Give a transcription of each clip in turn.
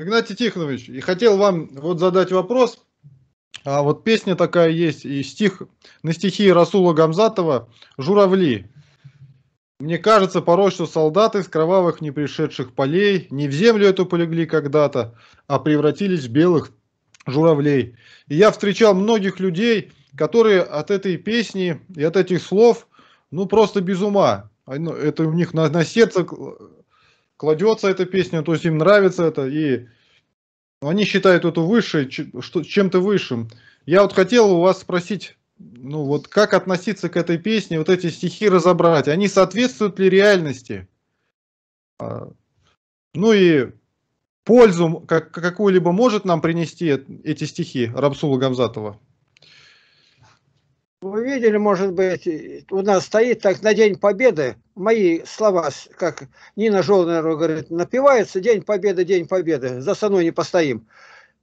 Игнатий Тихонович, и хотел вам вот задать вопрос. А вот песня такая есть, и стих на стихи Расула Гамзатова «Журавли». Мне кажется порой, что солдаты с кровавых не пришедших полей не в землю эту полегли когда-то, а превратились в белых журавлей. И я встречал многих людей, которые от этой песни и от этих слов, ну, просто без ума. Ну, это у них на, на сердце кладется эта песня, то есть им нравится это, и они считают эту выше, чем-то высшим. Я вот хотел у вас спросить, ну вот как относиться к этой песне, вот эти стихи разобрать, они соответствуют ли реальности? А, ну и пользу как, какую-либо может нам принести эти стихи Рабсула Гамзатова? Вы видели, может быть, у нас стоит так на День Победы, мои слова, как Нина Жолнерова говорит, напивается День Победы, День Победы, за саной не постоим.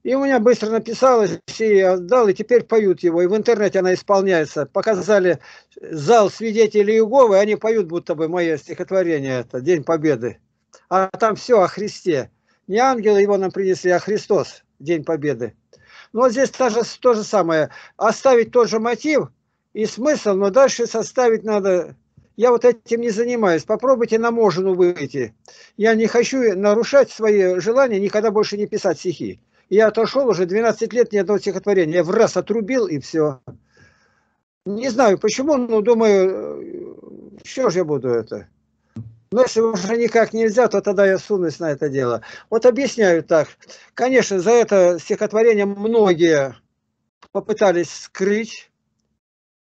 И у меня быстро написалось, и отдал, и теперь поют его. И в интернете она исполняется. Показали зал свидетелей Иеговы, они поют будто бы мое стихотворение, это День Победы. А там все о Христе. Не ангелы его нам принесли, а Христос, День Победы. Но ну, здесь та же, то же самое. Оставить тот же мотив – и смысл, но дальше составить надо. Я вот этим не занимаюсь. Попробуйте на Можину выйти. Я не хочу нарушать свои желания, никогда больше не писать стихи. Я отошел уже 12 лет ни одного стихотворения. Я в раз отрубил и все. Не знаю почему, но думаю, что э, же я буду это. Но если уже никак нельзя, то тогда я сунусь на это дело. Вот объясняю так. Конечно, за это стихотворение многие попытались скрыть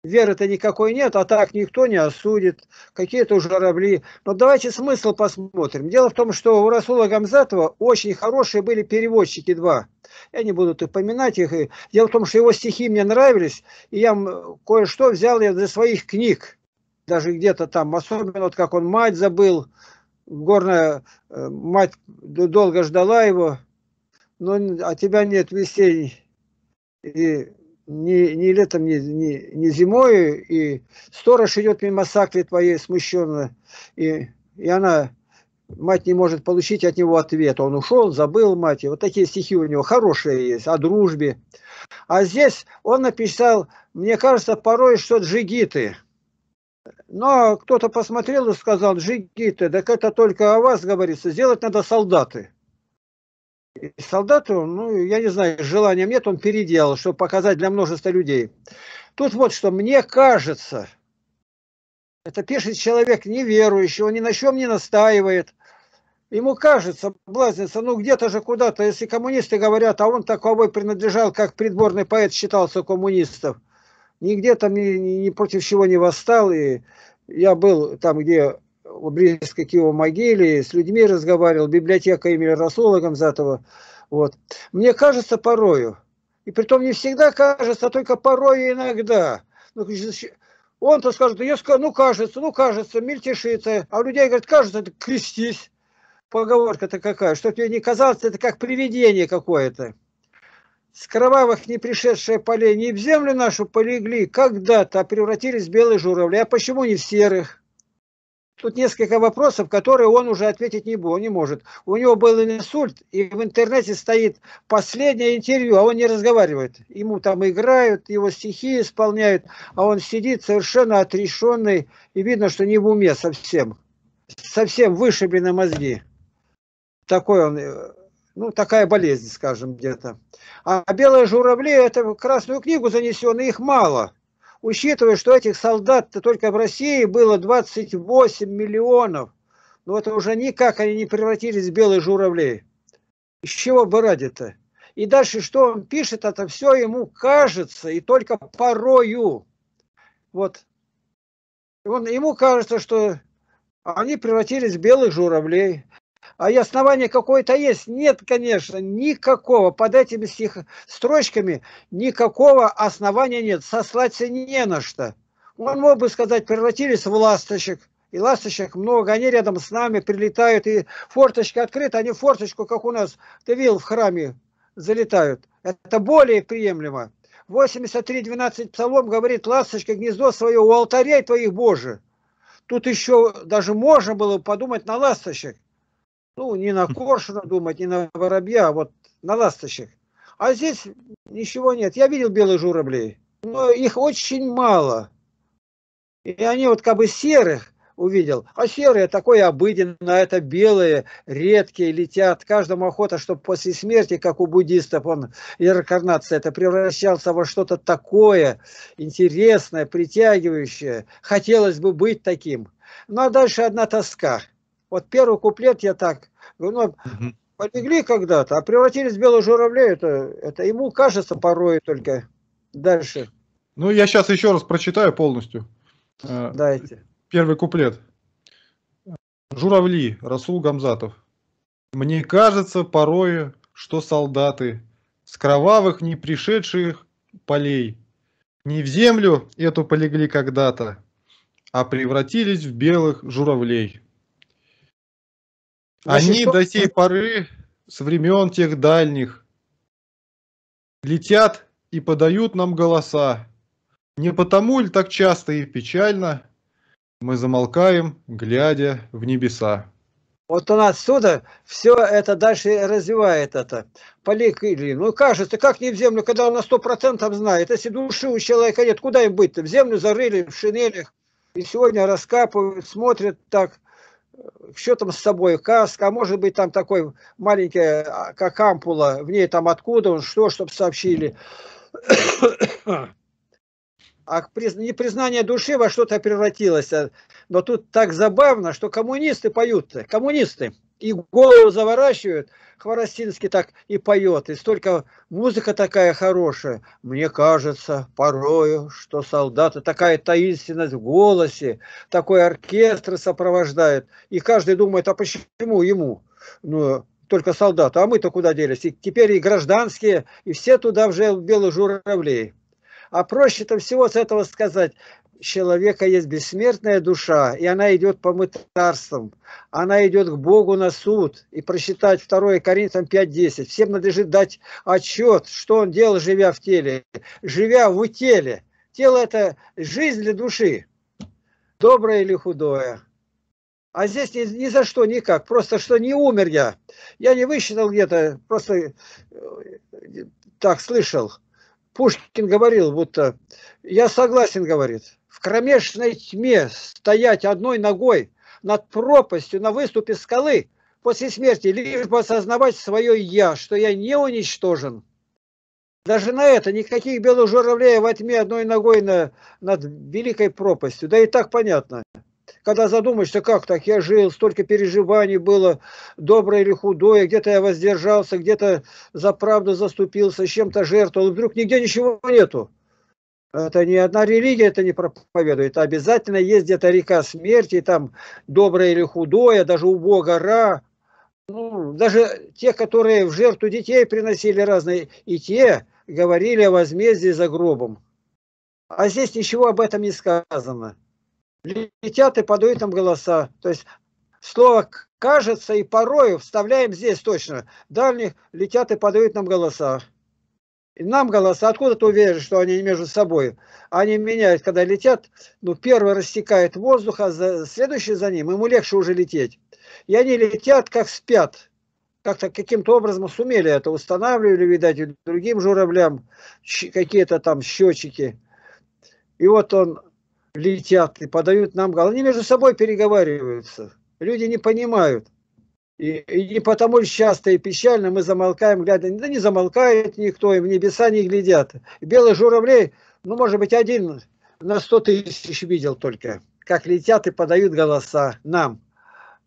веры-то никакой нет, а так никто не осудит, какие-то журавли. Но давайте смысл посмотрим. Дело в том, что у Расула Гамзатова очень хорошие были переводчики два. Я не буду упоминать их. Дело в том, что его стихи мне нравились, и я кое-что взял я для своих книг. Даже где-то там, особенно вот как он мать забыл, горная э, мать долго ждала его, но от а тебя нет вестей. И не, не летом, не, не, не зимой, и сторож идет мимо сакли твоей смущенно, и, и она, мать не может получить от него ответа. Он ушел, забыл мать, и вот такие стихи у него хорошие есть, о дружбе. А здесь он написал, мне кажется, порой, что джигиты. Но кто-то посмотрел и сказал, джигиты, так это только о вас говорится, сделать надо солдаты солдату, ну, я не знаю, желания нет, он переделал, чтобы показать для множества людей. Тут вот что, мне кажется, это пишет человек неверующий, он ни на чем не настаивает. Ему кажется, блазнится, ну где-то же куда-то, если коммунисты говорят, а он таковой принадлежал, как придворный поэт считался коммунистов, нигде там ни, ни против чего не восстал, и я был там, где в у к его могиле, с людьми разговаривал, библиотека имени Расологом Затова. Вот. Мне кажется порою, и притом не всегда кажется, а только порою иногда. Ну, он-то скажет, я скажу, ну кажется, ну кажется, мельтешится. А у людей говорят, кажется, это крестись. Поговорка-то какая, что тебе не казалось, это как привидение какое-то. С кровавых не пришедшие полей не в землю нашу полегли когда-то, превратились в белые журавли. А почему не в серых? Тут несколько вопросов, которые он уже ответить не, не может. У него был инсульт, и в интернете стоит последнее интервью, а он не разговаривает. Ему там играют, его стихи исполняют, а он сидит совершенно отрешенный, и видно, что не в уме совсем. Совсем вышиблены мозги. Такой он э, ну, такая болезнь, скажем, где-то. А белые журавли, это в Красную книгу занесены, их мало учитывая, что этих солдат-то только в России было 28 миллионов, но ну, это уже никак они не превратились в белых журавлей. Из чего бы ради-то? И дальше что он пишет, это все ему кажется, и только порою. Вот. Он, ему кажется, что они превратились в белых журавлей а и основание какое-то есть. Нет, конечно, никакого, под этими стих, строчками никакого основания нет, сослаться не на что. Он мог бы сказать, превратились в ласточек, и ласточек много, они рядом с нами прилетают, и форточка открыта, они форточку, как у нас, ты видел, в храме залетают. Это более приемлемо. 83.12 Псалом говорит, ласточка гнездо свое у алтарей твоих Боже. Тут еще даже можно было подумать на ласточек. Ну, не на коршуна думать, не на воробья, а вот на ласточек. А здесь ничего нет. Я видел белых журавлей, но их очень мало. И они вот как бы серых увидел. А серые такое обыденное, а это белые, редкие, летят. Каждому охота, чтобы после смерти, как у буддистов, он, реинкарнация, это превращался во что-то такое интересное, притягивающее. Хотелось бы быть таким. Ну а дальше одна тоска – вот первый куплет я так, ну, полегли когда-то, а превратились в белых журавлей, это, это ему кажется порой только дальше. Ну, я сейчас еще раз прочитаю полностью. Э, Дайте. Первый куплет. Журавли, Расул Гамзатов. Мне кажется порой, что солдаты с кровавых не пришедших полей не в землю эту полегли когда-то, а превратились в белых журавлей. Они до сей поры, с времен тех дальних, летят и подают нам голоса. Не потому ли так часто и печально мы замолкаем, глядя в небеса? Вот он отсюда все это дальше развивает это. Полик или, Ну, кажется, как не в землю, когда он на сто процентов знает. Если души у человека нет, куда им быть-то? В землю зарыли, в шинелях. И сегодня раскапывают, смотрят так все там с собой, каска, а может быть там такой маленькая, как ампула, в ней там откуда он, что, чтобы сообщили. А приз... непризнание души во что-то превратилось. А, но тут так забавно, что коммунисты поют-то, коммунисты и голову заворачивает, Хворостинский так и поет, и столько музыка такая хорошая. Мне кажется порою, что солдаты, такая таинственность в голосе, такой оркестр сопровождает, и каждый думает, а почему ему? Ну, только солдаты, а мы-то куда делись? И теперь и гражданские, и все туда уже в белых журавлей. А проще-то всего с этого сказать человека есть бессмертная душа, и она идет по мытарствам, она идет к Богу на суд, и прочитать 2 Коринфянам 5.10. Всем надлежит дать отчет, что он делал, живя в теле, живя в теле. Тело – это жизнь для души, доброе или худое. А здесь ни, ни за что, никак, просто что не умер я. Я не высчитал где-то, просто э, так слышал. Пушкин говорил, будто я согласен, говорит в кромешной тьме стоять одной ногой над пропастью на выступе скалы после смерти, лишь бы осознавать свое «я», что я не уничтожен. Даже на это никаких белых журавлей во тьме одной ногой на, над великой пропастью. Да и так понятно. Когда задумаешься, как так, я жил, столько переживаний было, доброе или худое, где-то я воздержался, где-то за правду заступился, чем-то жертвовал, вдруг нигде ничего нету. Это ни одна религия это не проповедует. Обязательно есть где-то река смерти, там доброе или худое, даже у Бога Ра. Ну, даже те, которые в жертву детей приносили разные, и те говорили о возмездии за гробом. А здесь ничего об этом не сказано. Летят и подают там голоса. То есть слово «кажется» и «порою» вставляем здесь точно. Дальних летят и подают нам голоса. И нам голоса, откуда ты уверен, что они между собой? Они меняют, когда летят, ну, первый растекает воздух, а за, следующий за ним, ему легче уже лететь. И они летят, как спят. Как-то каким-то образом сумели это, устанавливали, видать, другим журавлям какие-то там счетчики. И вот он летят и подают нам голос. Они между собой переговариваются. Люди не понимают. И, и потому часто и печально мы замолкаем, глядя, да не замолкает никто, и в небеса не глядят. Белых журавлей, ну, может быть, один на сто тысяч видел только, как летят и подают голоса нам.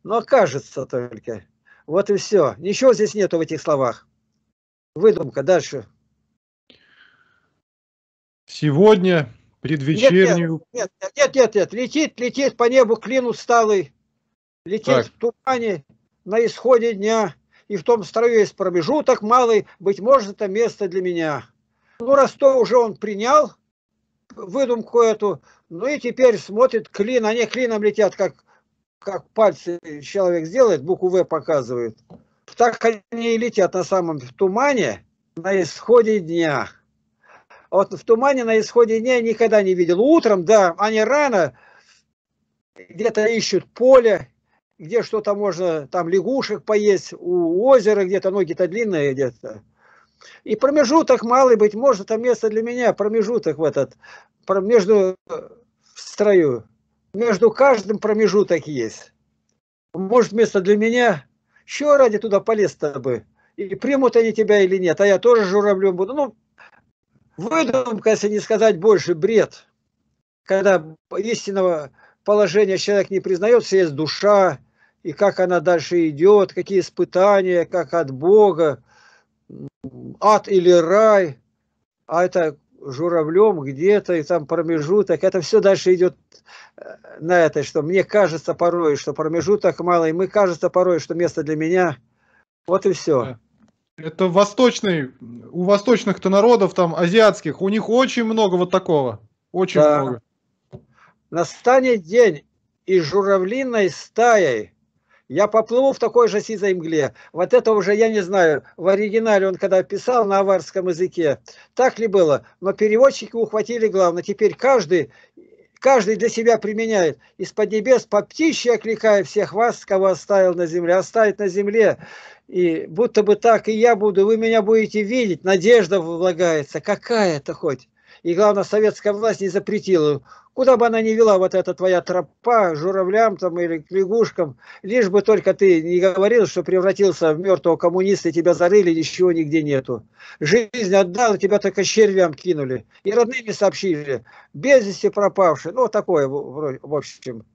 Но кажется только. Вот и все. Ничего здесь нету в этих словах. Выдумка. Дальше. Сегодня предвечернюю... Нет нет, нет, нет, нет, Летит, летит по небу клин усталый. Летит так. в тумане на исходе дня, и в том строю есть промежуток малый, быть может, это место для меня. Ну, раз то уже он принял, выдумку эту, ну и теперь смотрит клин, они клином летят, как, как пальцы человек сделает, букву «В» показывает. Так они и летят на самом в тумане на исходе дня. А вот в тумане на исходе дня я никогда не видел. Утром, да, они рано где-то ищут поле, где что-то можно, там лягушек поесть, у озера где-то, ноги-то длинные где-то. И промежуток малый, быть может, это а место для меня, промежуток в этот, между в строю. Между каждым промежуток есть. Может, место для меня, еще ради туда полез-то бы. И примут они тебя или нет, а я тоже журавлем буду. Ну, выдумка, если не сказать больше, бред. Когда истинного положения человек не признается есть душа, и как она дальше идет, какие испытания, как от Бога, ад или рай, а это журавлем где-то, и там промежуток. Это все дальше идет э, на это, что мне кажется порой, что промежуток мало, и мы кажется порой, что место для меня. Вот и все. Это восточный, у восточных-то народов, там, азиатских, у них очень много вот такого. Очень да. много. Настанет день, и журавлиной стаей я поплыву в такой же сизой мгле. Вот это уже я не знаю. В оригинале он когда писал на аварском языке, так ли было? Но переводчики ухватили главное. Теперь каждый, каждый для себя применяет. Из-под небес по птичьи окликая всех вас, кого оставил на земле, оставить на земле. И будто бы так и я буду, вы меня будете видеть. Надежда влагается. Какая-то хоть. И главное, советская власть не запретила куда бы она ни вела, вот эта твоя тропа, журавлям там или к лягушкам, лишь бы только ты не говорил, что превратился в мертвого коммуниста, тебя зарыли, ничего нигде нету. Жизнь отдал, тебя только червям кинули. И родными сообщили, без вести пропавший, ну такое в общем.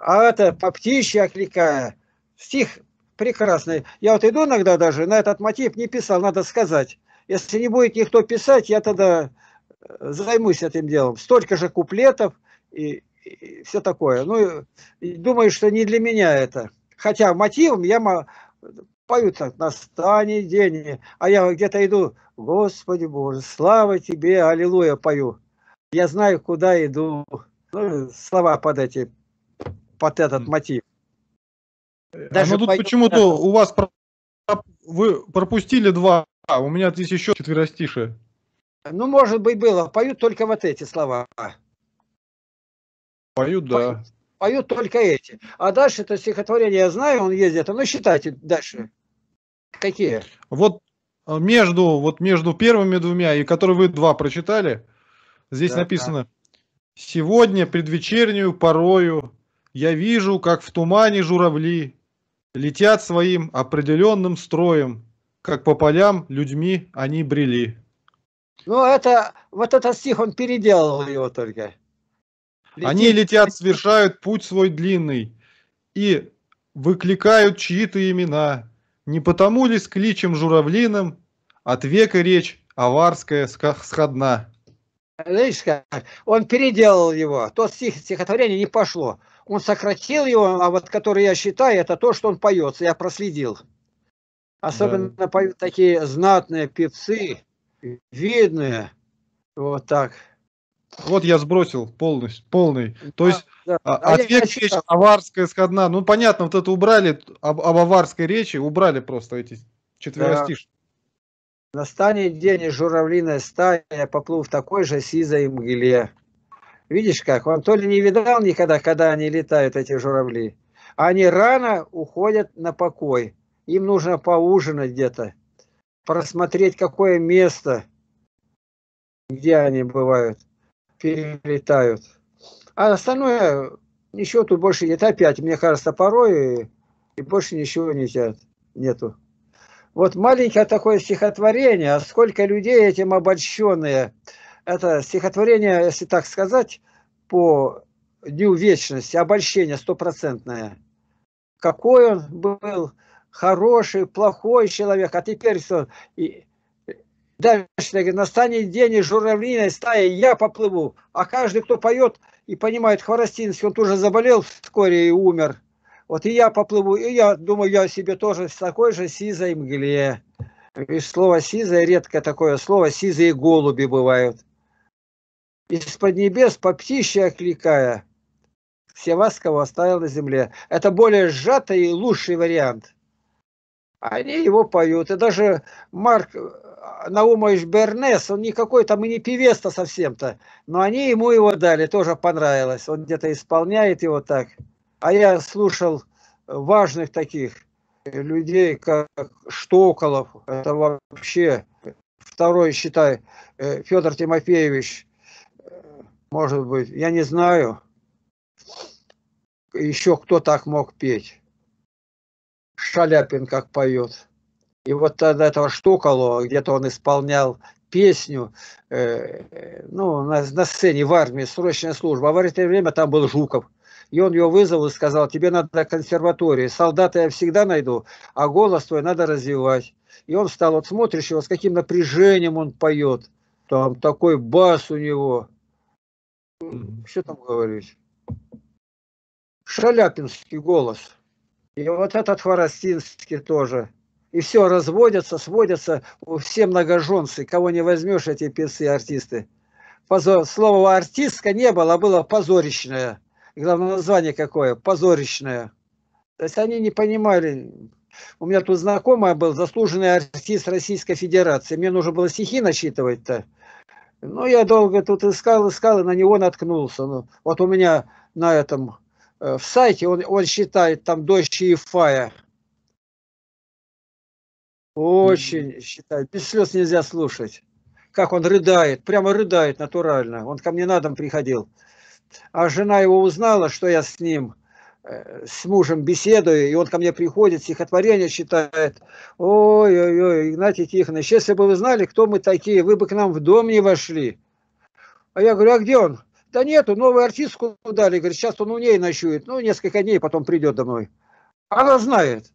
А это по птичьи окликая. Стих прекрасный. Я вот иду иногда даже, на этот мотив не писал, надо сказать. Если не будет никто писать, я тогда Э, займусь этим делом. Столько же куплетов и, и все такое. Ну, и думаю, что не для меня это. Хотя мотивом я пою так, настанет день, а я где-то иду, Господи Боже, слава Тебе, аллилуйя пою. Я знаю, куда иду. Ну, слова под эти, под этот мотив. Э, а Даже Но ну тут пою... почему-то у вас вы пропустили два, а, у меня здесь еще четверостишие. Ну, может быть, было. Поют только вот эти слова. Поют, да. Поют, поют только эти. А дальше это стихотворение я знаю, он ездит. А ну, считайте дальше. Какие? Вот а, между, вот между первыми двумя, и которые вы два прочитали, здесь да, написано да. «Сегодня предвечернюю порою я вижу, как в тумане журавли летят своим определенным строем, как по полям людьми они брели». Ну, это, вот этот стих, он переделал его только. Летит. Они летят, совершают путь свой длинный и выкликают чьи-то имена. Не потому ли с кличем журавлиным от века речь аварская сходна? Видишь как? Он переделал его. Тот стих, стихотворение не пошло. Он сократил его, а вот который я считаю, это то, что он поется. Я проследил. Особенно да. поют такие знатные певцы, видно. Вот так. Вот я сбросил полностью, полный. Да, То есть да. а, а ответ а речь аварская сходна. Ну понятно, вот это убрали об, об аварской речи, убрали просто эти четверостишки. Да. Настанет день, журавлиная стая, поплыл в такой же сизой мгле. Видишь как, он то ли не видал никогда, когда они летают, эти журавли. А они рано уходят на покой. Им нужно поужинать где-то просмотреть, какое место, где они бывают, перелетают. А остальное, ничего тут больше нет. Опять, мне кажется, порой и, и больше ничего нельзя, нету. Вот маленькое такое стихотворение, а сколько людей этим обольщенные. Это стихотворение, если так сказать, по дню вечности, обольщение стопроцентное. Какой он был, хороший, плохой человек, а теперь все. И э, дальше настанет день, и журавлиной стаи я поплыву. А каждый, кто поет и понимает Хворостинский, он тоже заболел вскоре и умер. Вот и я поплыву, и я думаю, я себе тоже с такой же сизой мгле. И слово сизое редкое такое слово, сизые голуби бывают. Из-под небес по птище окликая, все вас, кого оставил на земле. Это более сжатый и лучший вариант. Они его поют. И даже Марк э, Наумович Бернес, он никакой там и не певец-то совсем-то, но они ему его дали, тоже понравилось. Он где-то исполняет его так. А я слушал важных таких людей, как Штоколов, это вообще второй, считай, э, Федор Тимофеевич, э, может быть, я не знаю, еще кто так мог петь. Шаляпин как поет. И вот тогда этого Штоколова, где-то он исполнял песню э, ну, на, на сцене в армии, срочная служба. А в это время там был Жуков. И он ее вызвал и сказал, тебе надо консерватории, солдата я всегда найду, а голос твой надо развивать. И он стал, вот смотришь его, с каким напряжением он поет. Там такой бас у него. Что там говорить? Шаляпинский голос. И вот этот Хворостинский тоже. И все разводятся, сводятся, все многоженцы, кого не возьмешь, эти певцы артисты. Позор. Слова артистка не было, а было позорищное. главное название какое? Позорищное. То есть они не понимали. У меня тут знакомая был, заслуженный артист Российской Федерации. Мне нужно было стихи начитывать-то. Ну, я долго тут искал, искал, и на него наткнулся. Ну, вот у меня на этом Э, в сайте, он, он считает там дождь и фая. Очень mm. считает. Без слез нельзя слушать. Как он рыдает, прямо рыдает натурально. Он ко мне на дом приходил. А жена его узнала, что я с ним, э, с мужем беседую, и он ко мне приходит, стихотворение читает. Ой-ой-ой, Игнатий Тихонович, если бы вы знали, кто мы такие, вы бы к нам в дом не вошли. А я говорю, а где он? Да нету, новый артистку дали, говорит, сейчас он у ней ночует, ну, несколько дней потом придет домой. Она знает.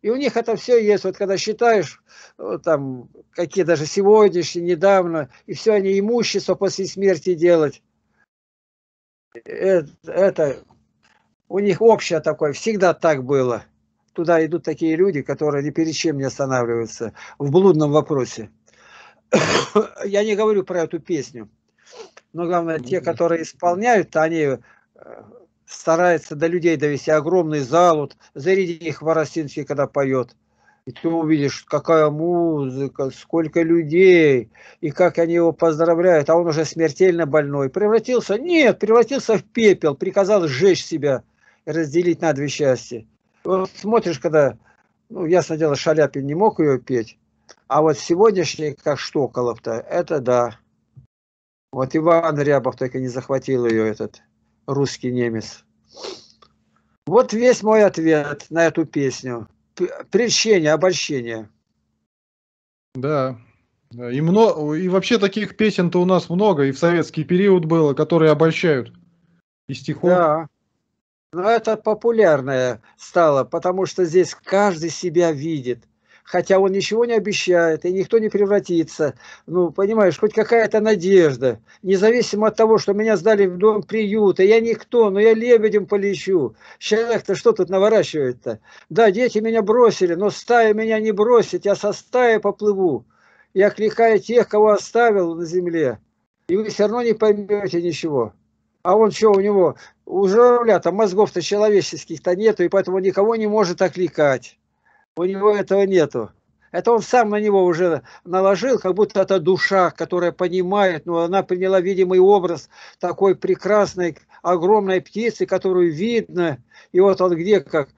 И у них это все есть. Вот когда считаешь, э, там, какие даже сегодняшние, недавно, и все они имущество после смерти делать. Это, это у них общее такое, всегда так было. Туда идут такие люди, которые ни перед чем не останавливаются в блудном вопросе. Я не говорю про эту песню. Но главное, те, которые исполняют, они э, стараются до людей довести огромный зал, вот заряди их Воростинский, когда поет. И ты увидишь, какая музыка, сколько людей, и как они его поздравляют, а он уже смертельно больной. Превратился? Нет, превратился в пепел, приказал сжечь себя разделить на две части. Вот смотришь, когда, ну, ясно дело, Шаляпин не мог ее петь, а вот сегодняшний, как Штоколов-то, это да. Вот Иван Рябов только не захватил ее, этот русский немец. Вот весь мой ответ на эту песню. Прещение, обольщение. Да. И, много, и вообще таких песен-то у нас много, и в советский период было, которые обольщают. И стихов. Да. Но это популярное стало, потому что здесь каждый себя видит – хотя он ничего не обещает, и никто не превратится. Ну, понимаешь, хоть какая-то надежда. Независимо от того, что меня сдали в дом приюта, я никто, но я лебедем полечу. Человек-то что тут наворачивает-то? Да, дети меня бросили, но стая меня не бросит, я а со стаи поплыву. Я кликаю тех, кого оставил на земле, и вы все равно не поймете ничего. А он что, у него, у журавля там мозгов-то человеческих-то нету, и поэтому никого не может окликать. У него этого нету. Это он сам на него уже наложил, как будто это душа, которая понимает, но она приняла видимый образ такой прекрасной, огромной птицы, которую видно. И вот он где, как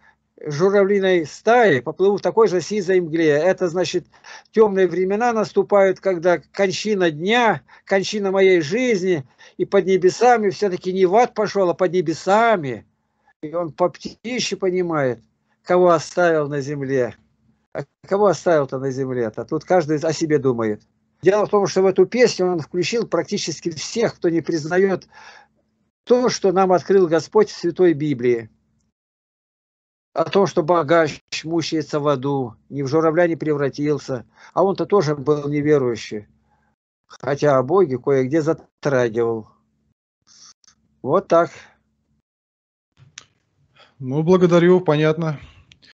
журавлиной стаи, поплыву в такой же сизой мгле. Это значит, темные времена наступают, когда кончина дня, кончина моей жизни, и под небесами все-таки не в ад пошел, а под небесами. И он по птище понимает кого оставил на земле. А кого оставил-то на земле-то? Тут каждый о себе думает. Дело в том, что в эту песню он включил практически всех, кто не признает то, что нам открыл Господь в Святой Библии. О том, что богач мучается в аду, ни в журавля не превратился. А он-то тоже был неверующий. Хотя о Боге кое-где затрагивал. Вот так. Ну, благодарю, понятно.